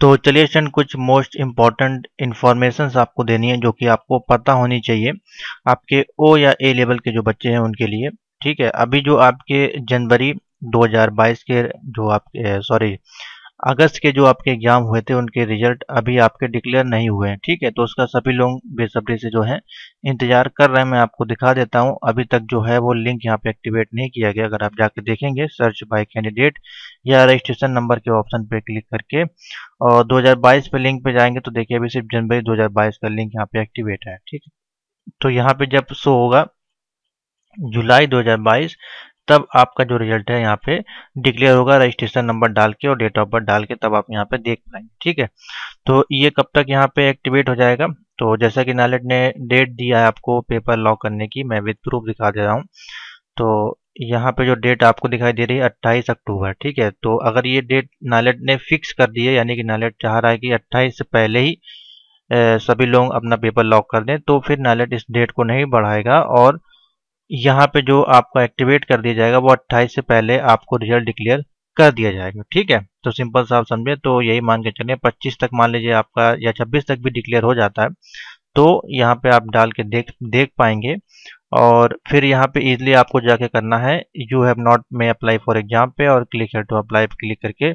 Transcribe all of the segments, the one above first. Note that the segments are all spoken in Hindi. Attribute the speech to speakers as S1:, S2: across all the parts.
S1: तो चलिए स्टैंड कुछ मोस्ट इम्पॉर्टेंट इन्फॉर्मेशन आपको देनी है जो कि आपको पता होनी चाहिए आपके ओ या ए लेवल के जो बच्चे हैं उनके लिए ठीक है अभी जो आपके जनवरी 2022 के जो आपके सॉरी अगस्त के जो आपके एग्जाम हुए थे उनके रिजल्ट अभी आपके डिक्लेयर नहीं हुए हैं ठीक है तो उसका सभी लोग बेसब्री से जो है इंतजार कर रहे हैं मैं आपको दिखा देता हूं अभी तक जो है वो लिंक यहां पे एक्टिवेट नहीं किया गया अगर आप जाके देखेंगे सर्च बाय कैंडिडेट या रजिस्ट्रेशन नंबर के ऑप्शन पे क्लिक करके और दो पे लिंक पे जाएंगे तो देखिये अभी सिर्फ जनवरी दो का लिंक यहाँ पे एक्टिवेट है ठीक है तो यहाँ पे जब शो होगा जुलाई तब आपका जो रिजल्ट है यहाँ पे डिक्लेयर होगा रजिस्ट्रेशन नंबर डाल के और डेट ऑफ बर्थ डाल के तब आप यहाँ पे देख पाएंगे ठीक है तो ये कब तक यहाँ पे एक्टिवेट हो जाएगा तो जैसा कि नालेट ने डेट दिया है आपको पेपर लॉक करने की मैं विद प्रूफ दिखा दे रहा हूँ तो यहाँ पे जो डेट आपको दिखाई दे रही है 28 अक्टूबर ठीक है तो अगर ये डेट नालेट ने फिक्स कर दी है यानी कि नालेट चाह रहा है कि 28 से पहले ही ए, सभी लोग अपना पेपर लॉक कर दें तो फिर नालेट इस डेट को नहीं बढ़ाएगा और यहाँ पे जो आपका एक्टिवेट कर दिया जाएगा वो 28 से पहले आपको रिजल्ट डिक्लेयर कर दिया जाएगा ठीक है तो सिंपल सा आप समझे तो यही मान के चलिए 25 तक मान लीजिए आपका या 26 तक भी डिक्लेयर हो जाता है तो यहाँ पे आप डाल के देख देख पाएंगे और फिर यहाँ पे इजिली आपको जाके करना है you have not may apply for exam पे और क्लिक है टू अप्लाई पे क्लिक करके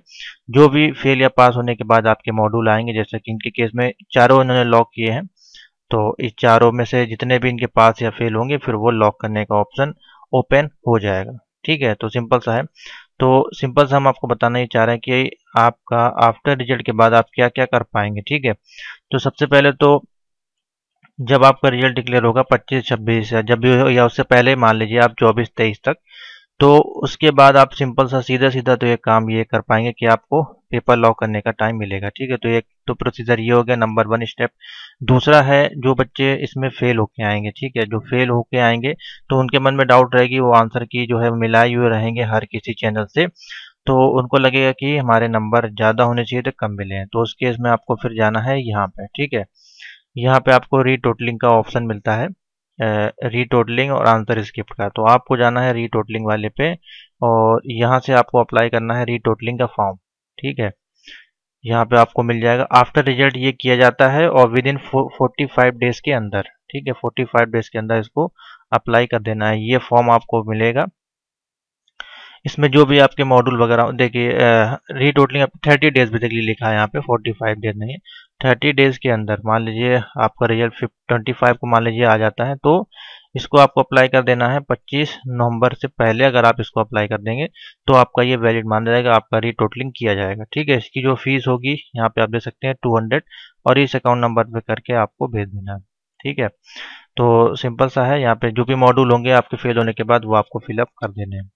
S1: जो भी फेल या पास होने के बाद आपके मॉड्यूल आएंगे जैसे कि इनके केस में चारों इन्होंने लॉक किए हैं तो इस चारों में से जितने भी इनके पास या फेल होंगे फिर वो लॉक करने का ऑप्शन ओपन हो जाएगा ठीक है तो सिंपल सा है तो सिंपल सा हम आपको बताना ही चाह रहे हैं कि आपका आफ्टर रिजल्ट के बाद आप क्या क्या कर पाएंगे ठीक है तो सबसे पहले तो जब आपका रिजल्ट डिक्लेयर होगा 25 26 या जब भी या उससे पहले मान लीजिए आप 24 23 तक तो उसके बाद आप सिंपल सा सीधा सीधा तो ये काम ये कर पाएंगे कि आपको पेपर लॉक करने का टाइम मिलेगा ठीक है तो एक तो प्रोसीजर ये हो गया नंबर वन स्टेप दूसरा है जो बच्चे इसमें फेल होके आएंगे ठीक है जो फेल होके आएंगे तो उनके मन में डाउट रहेगी वो आंसर की जो है मिलाए हुए रहेंगे हर किसी चैनल से तो उनको लगेगा कि हमारे नंबर ज़्यादा होने चाहिए तो कम मिले हैं तो उस केस में आपको फिर जाना है यहाँ पे ठीक है यहाँ पे आपको रीटोटलिंग का ऑप्शन मिलता है रीटोटलिंग और आंसर स्क्रिप्ट का तो आपको जाना है रीटोटलिंग वाले पे और यहाँ से आपको अप्लाई करना है रीटोटलिंग का फॉर्म ठीक है यहाँ पे आपको मिल जाएगा आफ्टर रिजल्ट ये किया जाता है और within forty five days के अंदर ठीक है फोर्टी फाइव डेज के अंदर इसको अप्लाई कर देना है ये फॉर्म आपको मिलेगा इसमें जो भी आपके मॉड्यूल वगैरह देखिए रीटोटलिंग थर्टी डेज बेसिकली लिखा है यहाँ पे फोर्टी फाइव डेज नहीं थर्टी डेज के अंदर मान लीजिए आपका रिजल्ट फिफ ट्वेंटी फाइव को मान लीजिए आ जाता है तो इसको आपको अप्लाई कर देना है पच्चीस नवंबर से पहले अगर आप इसको अप्लाई कर देंगे तो आपका ये वैलिड मान जाएगा आपका रिटोटलिंग किया जाएगा ठीक है इसकी जो फीस होगी यहाँ पे आप दे सकते हैं टू हंड्रेड और इस अकाउंट नंबर पे करके आपको भेज देना है ठीक है तो सिंपल सा है यहाँ पे जो भी मॉड्यूल होंगे आपके फेल होने के बाद वो आपको फिलअप कर देने हैं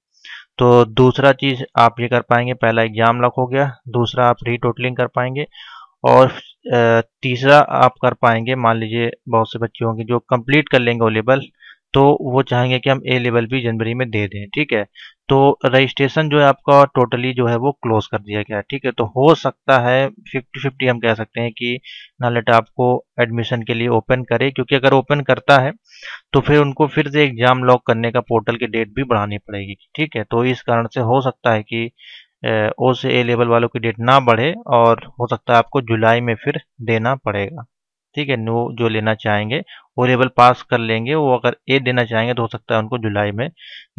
S1: तो दूसरा चीज़ आप ये कर पाएंगे पहला एग्जाम लॉक हो गया दूसरा आप रिटोटलिंग कर पाएंगे और तीसरा आप कर पाएंगे मान लीजिए बहुत से बच्चे होंगे जो कंप्लीट कर लेंगे वो लेवल तो वो चाहेंगे कि हम ए लेवल भी जनवरी में दे दें ठीक है तो रजिस्ट्रेशन जो है आपका टोटली जो है वो क्लोज कर दिया गया ठीक है तो हो सकता है फिफ्टी फिफ्टी हम कह सकते हैं कि नालेट आपको एडमिशन के लिए ओपन करे क्योंकि अगर ओपन करता है तो फिर उनको फिर से एग्जाम लॉक करने का पोर्टल की डेट भी बढ़ानी पड़ेगी ठीक है तो इस कारण से हो सकता है कि ओ से ए लेवल वालों की डेट ना बढ़े और हो सकता है आपको जुलाई में फिर देना पड़ेगा ठीक है नो जो लेना चाहेंगे वो लेवल पास कर लेंगे वो अगर ए देना चाहेंगे तो हो सकता है उनको जुलाई में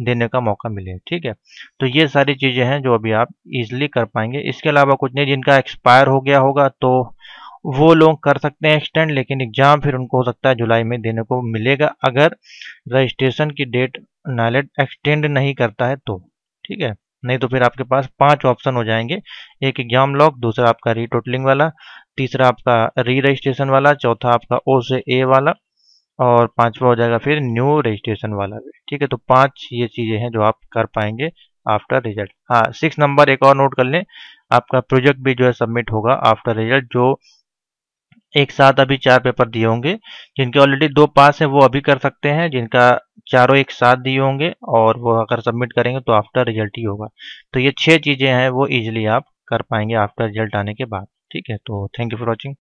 S1: देने का मौका मिले ठीक है तो ये सारी चीज़ें हैं जो अभी आप इजीली कर पाएंगे इसके अलावा कुछ नहीं जिनका एक्सपायर हो गया होगा तो वो लोग कर सकते हैं एक्सटेंड लेकिन एग्ज़ाम फिर उनको हो सकता है जुलाई में देने को मिलेगा अगर रजिस्ट्रेशन की डेट नालेट एक्सटेंड नहीं करता है तो ठीक है नहीं तो फिर आपके पास पांच ऑप्शन हो जाएंगे एक एग्जाम लॉक दूसरा आपका रीटोटलिंग वाला तीसरा आपका री रजिस्ट्रेशन वाला चौथा आपका ओ से ए वाला और पांचवा हो जाएगा फिर न्यू रजिस्ट्रेशन वाला भी ठीक है तो पांच ये चीज़ें हैं जो आप कर पाएंगे आफ्टर रिजल्ट हाँ सिक्स नंबर एक और नोट कर लें आपका प्रोजेक्ट भी जो है सबमिट होगा आफ्टर रिजल्ट जो एक साथ अभी चार पेपर दिए होंगे जिनके ऑलरेडी दो पास हैं वो अभी कर सकते हैं जिनका चारों एक साथ दिए होंगे और वो अगर सबमिट करेंगे तो आफ्टर रिजल्ट ही होगा तो ये छः चीज़ें हैं वो ईजिली आप कर पाएंगे आफ्टर रिजल्ट आने के बाद ठीक है तो थैंक यू फॉर वॉचिंग